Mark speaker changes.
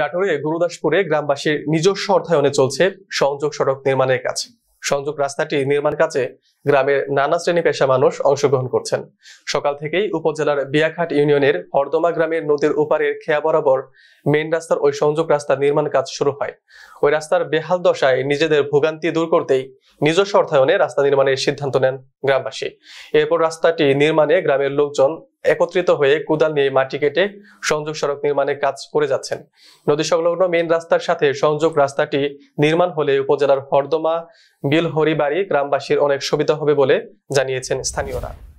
Speaker 1: নাটোরের গুরুদাসপুরে গ্রামবাসীর নিজস্ব অর্থায়নে চলছে সংযোগ সড়ক নির্মাণের কাজ সংযোগ রাস্তাটি নির্মাণ কাজে গ্রামের নানা শ্রেণী পেশা মানুষ অংশগ্রহণ করছেন সকাল থেকেই উপজেলার বিয়াঘাট ইউনিয়নের হরদমা গ্রামের নদীর উপারের খেয়া বরাবর মেন রাস্তার ওই সংযোগ রাস্তা নির্মাণ কাজ শুরু হয় ওই রাস্তার বেহাল দশায় নিজেদের ভোগান্তি দূর করতেই নিজস্ব অর্থায়নে রাস্তা নির্মাণের সিদ্ধান্ত নেন গ্রামবাসী এরপর রাস্তাটি নির্মাণে গ্রামের লোকজন একত্রিত হয়ে কুদাল নিয়ে মাটি কেটে সংযোগ সড়ক নির্মাণের কাজ করে যাচ্ছেন নদী সংলগ্ন মেন রাস্তার সাথে সংযোগ রাস্তাটি নির্মাণ হলে উপজেলার হরদমা বিলহরিবাড়ি গ্রামবাসীর অনেক সুবিধা হবে বলে জানিয়েছেন স্থানীয়রা